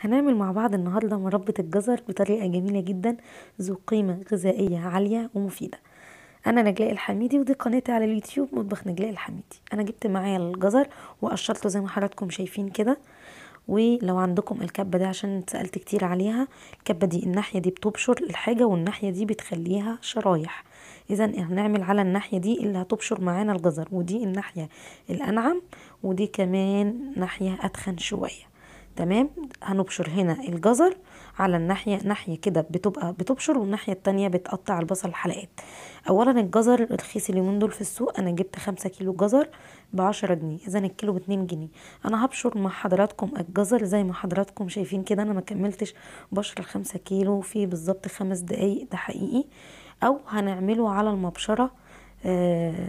هنعمل مع بعض النهاردة مربة الجزر بطريقة جميلة جدا ذو قيمة غذائية عالية ومفيدة أنا نجلاء الحميدي ودي قناتي على اليوتيوب مطبخ نجلاء الحميدي أنا جبت معايا الجزر وقشرته زي ما حضراتكم شايفين كده ولو عندكم الكبة دي عشان اتسألت كتير عليها الكبة دي الناحية دي بتبشر الحاجة والناحية دي بتخليها شرايح اذا هنعمل على الناحية دي اللي هتبشر معانا الجزر ودي الناحية الانعم ودي كمان ناحية اتخن شوية تمام هنبشر هنا الجزر على الناحية ناحية كده بتبقى بتبشر والناحية التانية بتقطع البصل حلقات اولا الجزر الرخيص اليومين دول في السوق انا جبت خمسة كيلو جزر بعشرة جنيه اذا الكيلو باتنين جنيه انا هبشر مع حضراتكم الجزر زي ما حضراتكم شايفين كده انا ما كملتش بشر الخمسة كيلو في بالظبط خمس دقايق ده حقيقي او هنعمله على المبشرة أه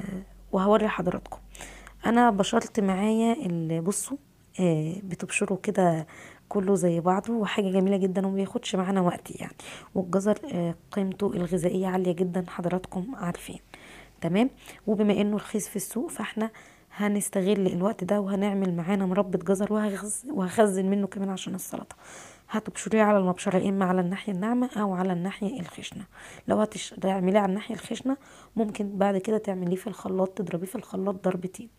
وهوري حضراتكم انا بشرت معايا بصوا آه، بتبشره كده كله زي بعضه وحاجة جميلة جدا ومبياخدش معانا وقت يعني والجزر آه، قيمته الغذائية عالية جدا حضراتكم عارفين تمام وبما انه رخيص في السوق فاحنا هنستغل الوقت ده وهنعمل معانا مربى جزر وهخزن منه كمان عشان السلطه هتبشريه على المبشرة إما على الناحية الناعمة أو على الناحية الخشنة لو هتعمليه على الناحية الخشنة ممكن بعد كده تعمليه في الخلاط تضربيه في الخلاط ضربتين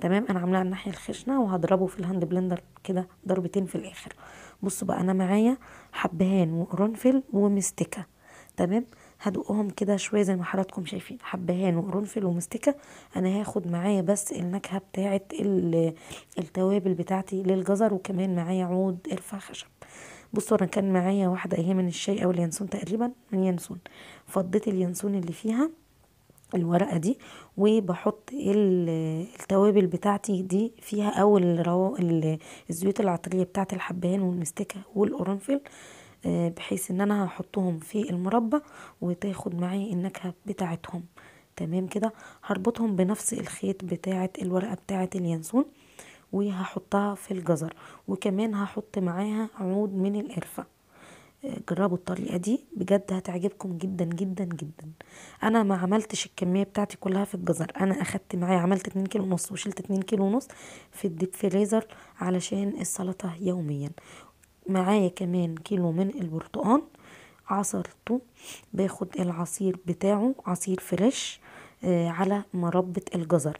تمام انا عاملاه على الناحيه الخشنه وهضربه في الهاند بلندر كده ضربتين في الاخر بصوا بقى انا معايا حبهان وقرنفل ومستكه تمام هدوقهم كده شويه زي ما حضراتكم شايفين حبهان وقرنفل ومستكه انا هاخد معايا بس النكهه بتاعه التوابل بتاعتي للجزر وكمان معايا عود قرفه خشب بصوا انا كان معايا واحده اهي من الشاي او اليانسون تقريبا من يانسون فضيت اليانسون اللي فيها الورقة دي وبحط التوابل بتاعتي دي فيها او الزيوت العطرية بتاعت الحبهان والمستكة والقرنفل آه، بحيث ان انا هحطهم في المربى وتاخد معي النكهة بتاعتهم تمام كده هربطهم بنفس الخيط بتاعة الورقة بتاعة اليانسون وهحطها في الجزر وكمان هحط معاها عود من القرفه جربوا الطريقة دي بجد هتعجبكم جدا جدا جدا انا ما عملتش الكمية بتاعتي كلها في الجزر انا اخدت معايا عملت اتنين كيلو ونص وشلت اتنين كيلو ونص في الديب فريزر علشان السلطة يوميا معايا كمان كيلو من البرتقان عصرته باخد العصير بتاعه عصير فريش آه، على مربة الجزر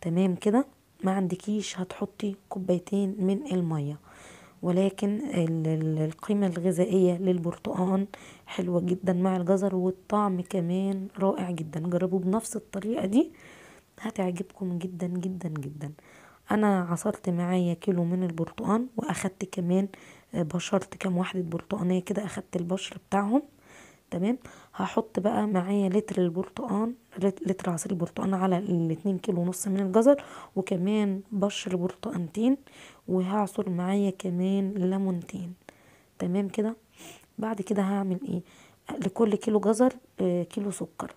تمام كده ما عندكيش هتحطي كوبايتين من الميه ولكن القيمة الغذائية للبرتقان حلوة جدا مع الجزر والطعم كمان رائع جدا جربوه بنفس الطريقة دي هتعجبكم جدا جدا جدا انا عصرت معايا كيلو من البرتقان واخدت كمان آه، بشرت كام واحدة برتقانية كده اخدت البشر بتاعهم تمام هحط بقى معايا لتر البرتقان لتر عصير البرتقان على الاتنين كيلو ونص من الجزر وكمان بشر برتقانتين وهعصر معايا كمان ليمونتين تمام كده بعد كده هعمل ايه لكل كيلو جزر آه، كيلو سكر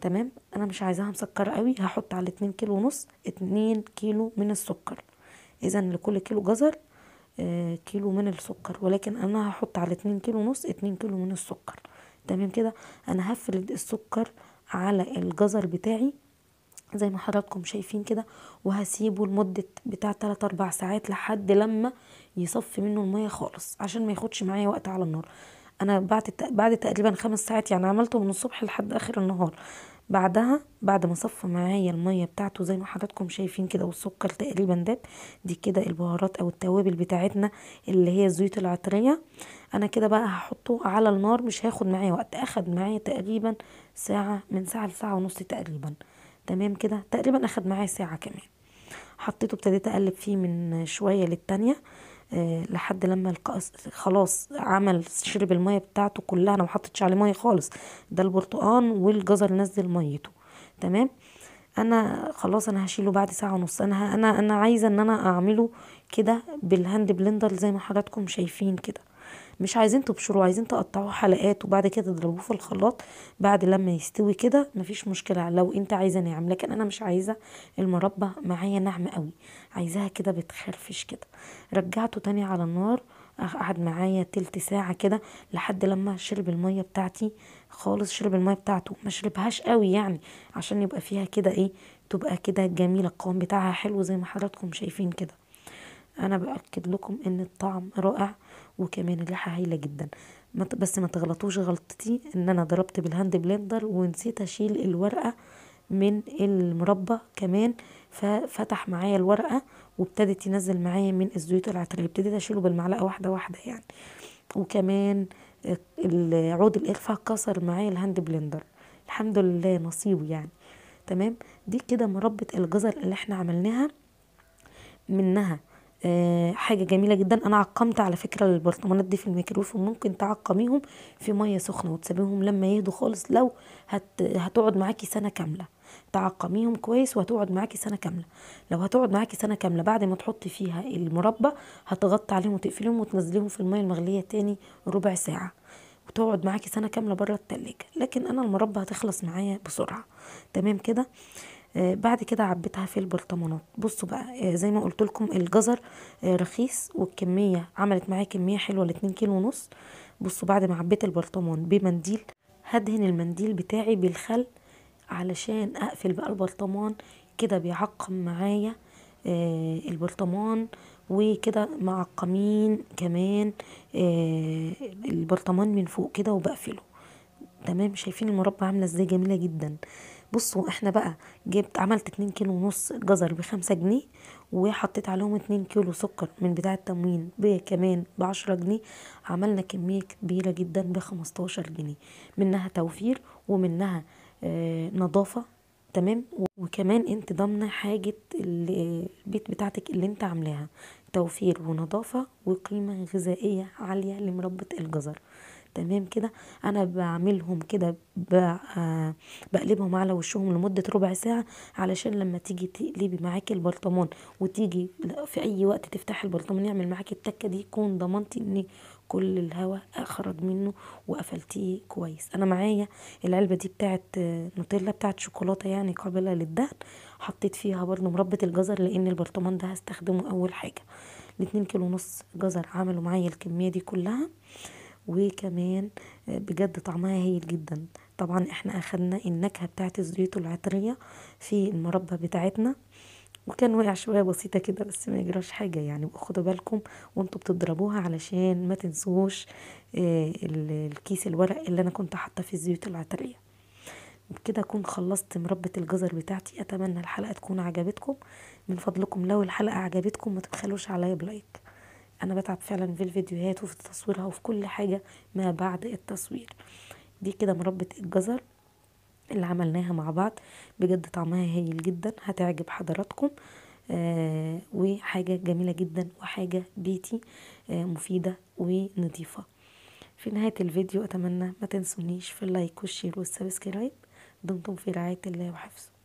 تمام انا مش عايزاها مسكره قوي هحط على اتنين كيلو ونص اتنين كيلو من السكر اذا لكل كيلو جزر آه، كيلو من السكر ولكن انا هحط على اتنين كيلو ونص اتنين كيلو من السكر تمام كده انا هفرد السكر على الجزر بتاعي زي ما حضراتكم شايفين كده وهسيبه لمدة بتاع 3 اربع ساعات لحد لما يصفي منه المية خالص عشان ما ياخدش معايا وقت على النار انا بعد بعد تقريبا خمس ساعات يعني عملته من الصبح لحد اخر النهار بعدها بعد ما صفى معايا الميه بتاعته زي ما حضراتكم شايفين كده والسكر تقريبا داب دي كده البهارات او التوابل بتاعتنا اللي هي الزيوت العطريه انا كده بقى هحطه على النار مش هياخد معايا وقت اخد معايا تقريبا ساعه من ساعه لساعه ونص تقريبا تمام كده تقريبا اخد معايا ساعه كمان حطيته ابتديت اقلب فيه من شويه للتانيه آه، لحد لما خلاص عمل شرب الميه بتاعته كلها انا ما حطيتش عليه ميه خالص ده البرتقان والجزر نزل ميته تمام انا خلاص انا هشيله بعد ساعه ونص انا انا انا عايزه ان انا اعمله كده بالهاند بلندر زي ما حضراتكم شايفين كده مش عايزين تبشروه عايزين تقطعوه حلقات وبعد كده تضربوه في الخلاط بعد لما يستوي كده مفيش مشكله لو انت عايزه ناعم لكن انا مش عايزه المربى معايا ناعم قوي عايزاها كده بتخرفش كده رجعته تاني على النار قعد معايا تلت ساعة كده لحد لما شرب المية بتاعتي خالص شرب المية بتاعته ما شربهاش قوي يعني عشان يبقى فيها كده ايه تبقى كده جميلة القوام بتاعها حلو زي ما حضراتكم شايفين كده انا باكد لكم ان الطعم رائع وكمان الريحه هايله جدا بس ما تغلطوش غلطتي ان انا ضربت بالهاند بلندر ونسيت اشيل الورقه من المربى كمان ففتح معايا الورقه وابتدت ينزل معايا من الزيوت العطريه ابتديت اشيله بالمعلقه واحده واحده يعني وكمان عود القرفه كسر معايا الهاند بلندر الحمد لله نصيبه يعني تمام دي كده مربة الجزر اللي احنا عملناها منها آه، حاجه جميله جدا انا عقمت على فكره البرطمانات دي في الميكرويف وممكن تعقميهم في ميه سخنه وتسيبيهم لما يهدوا خالص لو هت... هتقعد معاكي سنه كامله تعقميهم كويس وهتقعد معاكي سنه كامله لو هتقعد معاكي سنه كامله بعد ما تحطي فيها المربى هتغطي عليهم وتقفليهم وتنزليهم في الميه المغليه تاني ربع ساعه وتقعد معاكي سنه كامله بره التلاجة لكن انا المربى هتخلص معايا بسرعه تمام كده آه، بعد كده عبيتها في البرطمانات بصوا بقى آه، زي ما قلت لكم الجزر آه، رخيص والكميه عملت معايا كميه حلوه لاتنين كيلو ونص بصوا بعد ما عبيت البرطمان بمنديل هدهن المنديل بتاعي بالخل علشان اقفل بقى البرطمان كده بيعقم معايا البرطمان وكده معقمين كمان البرطمان من فوق كده وبقفله تمام شايفين المربى عامله ازاي جميله جدا بصوا احنا بقى جبت عملت اتنين كيلو ونص جزر بخمسة جنيه وحطيت عليهم اتنين كيلو سكر من بتاع التموين كمان بعشرة جنيه عملنا كمية كبيرة جدا بخمستاشر جنيه منها توفير ومنها آه نظافة تمام وكمان انت ضامنة حاجة البيت بتاعتك اللي انت عاملاها توفير ونظافة وقيمة غذائية عالية لمربط الجزر تمام كده انا بعملهم كده آه، بقلبهم على وشهم لمده ربع ساعه علشان لما تيجي تقلبي معاكي البلطمان وتيجي في اي وقت تفتحي البرطمان يعمل معاكي التكه دي يكون ضمنتي ان كل الهواء اخرج منه وقفلتيه كويس انا معايا العلبه دي بتاعت نوتيلا بتاعت شوكولاته يعني قابله للدهن حطيت فيها برضو مربة الجزر لان البرطمان ده هستخدمه اول حاجه الاتنين كيلو ونص جزر عملوا معايا الكميه دي كلها آه وكمان آه، بجد طعمها هايل جدا طبعا احنا اخدنا النكهة بتاعت الزيوت العطرية في المربى بتاعتنا وكان وقع شوية بسيطة كده بس ما يجراش حاجة يعني خدوا بالكم وانتوا بتضربوها علشان ما تنسوش آه، الكيس الورق اللي انا كنت حاطة في الزيوت العطرية وبكده اكون خلصت مربة الجزر بتاعتي اتمنى الحلقة تكون عجبتكم من فضلكم لو الحلقة عجبتكم ما تبخلوش عليا بلايك انا بتعب فعلا في الفيديوهات وفي تصويرها وفي كل حاجة ما بعد التصوير دي كده مربة الجزر اللي عملناها مع بعض بجد طعمها هايل جدا هتعجب حضراتكم آه وحاجة جميلة جدا وحاجة بيتي آه مفيدة ونظيفة في نهاية الفيديو أتمنى ما تنسونيش في اللايك والشير والسبسكرايب دمتم في رعاية الله وحفظه